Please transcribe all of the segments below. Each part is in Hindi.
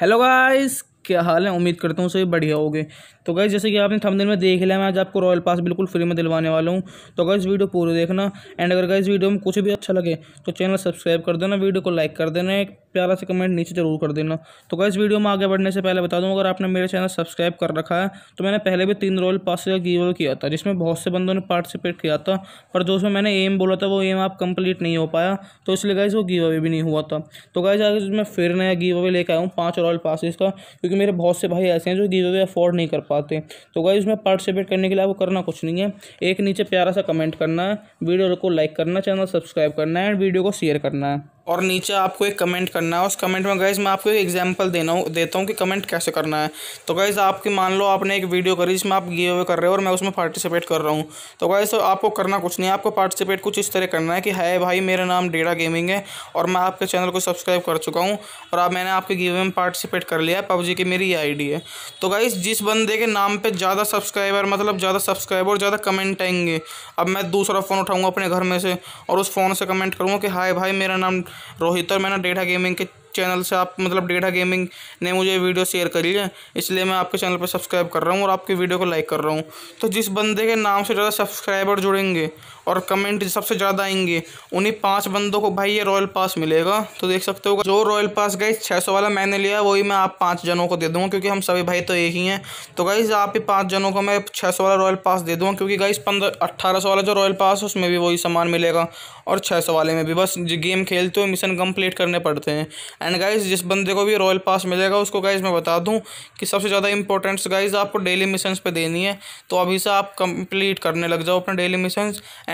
हेलो गाइस क्या हाल है उम्मीद करता हूँ सभी बढ़िया होगे तो गाइस जैसे कि आपने थंबनेल में देख लिया मैं आज आपको रॉयल पास बिल्कुल फ्री में दिलवाने वाला हूँ तो गाइस वीडियो पूरी देखना एंड अगर गाइस वीडियो में कुछ भी अच्छा लगे तो चैनल सब्सक्राइब कर देना वीडियो को लाइक कर देना प्यारा से कमेंट नीचे जरूर कर देना तो क्या वीडियो में आगे बढ़ने से पहले बता दूँ अगर आपने मेरे चैनल सब्सक्राइब कर रखा है तो मैंने पहले भी तीन रोल पास का गीवर किया था जिसमें बहुत से बंदों ने पार्टिसिपेट किया था पर जो उसमें मैंने एम बोला था वो एम आप कंप्लीट नहीं हो पाया तो इसलिए गाइज वो गीव अवे भी नहीं हुआ था तो गाइज आज मैं फिर नया गिव अवे लेकर आया हूँ पाँच रॉयल पासिस का क्योंकि मेरे बहुत से भाई ऐसे हैं जो गीव अवे अफोर्ड नहीं कर पाते तो गाइज उसमें पार्टिसिपेट करने के लिए आपको करना कुछ नहीं है एक नीचे प्यारा सा कमेंट करना है वीडियो को लाइक करना चैनल सब्सक्राइब करना है एंड वीडियो को शेयर करना है और नीचे आपको एक कमेंट करना है उस कमेंट में गाइज़ मैं आपको एक एग्जांपल देना हूँ देता हूँ कि कमेंट कैसे करना है तो गाइज़ आपकी मान लो आपने एक वीडियो करी जिसमें आप गिव अवे कर रहे हो और मैं उसमें पार्टिसिपेट कर रहा हूँ तो गाइज़ तो आपको करना कुछ नहीं है आपको पार्टिसिपेट कुछ इस तरह करना है कि है भाई मेरा नाम डेटा गेमिंग है और मैं आपके चैनल को सब्सक्राइब कर चुका हूँ और आप मैंने आपके गिव अवे में पार्टिसिपेट कर लिया है पबजी की मेरी ये आई है तो गाइज़ जिस बंदे के नाम पर ज़्यादा सब्सक्राइबर मतलब ज़्यादा सब्सक्राइबर और ज़्यादा कमेंट आएंगे अब मैं दूसरा फ़ोन उठाऊँगा अपने घर में से और उस फ़ोन से कमेंट करूँगा कि हाय भाई मेरा नाम रोहित और मैंने डेटा गेमिंग के चैनल से आप मतलब डेटा गेमिंग ने मुझे वीडियो शेयर करी है इसलिए मैं आपके चैनल पर सब्सक्राइब कर रहा हूँ और आपकी वीडियो को लाइक कर रहा हूँ तो जिस बंदे के नाम से ज़्यादा सब्सक्राइबर जुड़ेंगे और कमेंट सबसे ज़्यादा आएंगे उन्हीं पाँच बंदों को भाई ये रॉयल पास मिलेगा तो देख सकते हो जो रॉयल पास गई छः सौ वाला मैंने लिया वही मैं आप पाँच जनों को दे दूँगा क्योंकि हम सभी भाई तो एक ही हैं तो गाइज़ आप ही पाँच जनों को मैं छः सौ वाला रॉयल पास दे दूँगा क्योंकि गाइज़ पंद्रह अट्ठारह सौ वाला जो रॉयल पास है उसमें भी वही सामान मिलेगा और छः सौ वाले में भी बस गेम खेलते हुए मिशन कम्प्लीट करने पड़ते हैं एंड गाइज़ जिस बंदे को भी रॉयल पास मिलेगा उसको गाइज़ मैं बता दूँ कि सबसे ज़्यादा इंपॉर्टेंट्स गाइज़ आपको डेली मिशन पर देनी है तो अभी से आप कंप्लीट करने लग जाओ अपने डेली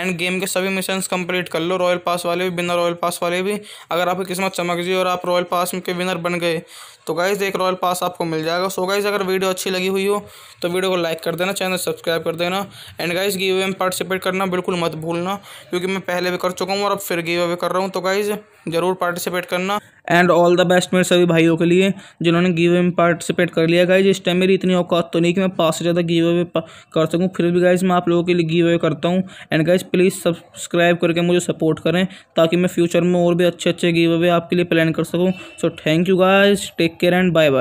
एंड एंड गेम के सभी मिशन कंप्लीट कर लो रॉयल पास वाले भी बिना रॉयल पास वाले भी अगर आपकी किस्मत चमक जी और आप रॉयल पास के विनर बन गए तो गाइज़ एक रॉयल पास आपको मिल जाएगा सो गाइज़ अगर वीडियो अच्छी लगी हुई हो तो वीडियो को लाइक कर देना चैनल सब्सक्राइब कर देना एंड गाइज़ गिव अवे में पार्टिसिपेट करना बिल्कुल मत भूलना क्योंकि मैं पहले भी कर चुका हूँ और अब फिर गिव अवे कर रहा हूँ तो गाइज़ ज़रूर पार्टिसिपेट करना एंड ऑल द बेस्ट मेरे सभी भाइयों के लिए जिन्होंने गिव अवे में पार्टिसिपेट कर लिया गाइज इस टाइम मेरी इतनी औकात तो नहीं कि मैं पाँच से ज़्यादा गिव अवे कर सकूँ फिर भी गाइज मैं आप लोगों के लिए गिव अवे करता हूँ एंड गाइज प्लीज़ सब्सक्राइब करके मुझे सपोर्ट करें ताकि मैं फ्यूचर में और भी अच्छे अच्छे गिव अवे आपके लिए प्लान कर सकूँ so thank you guys take care and bye bye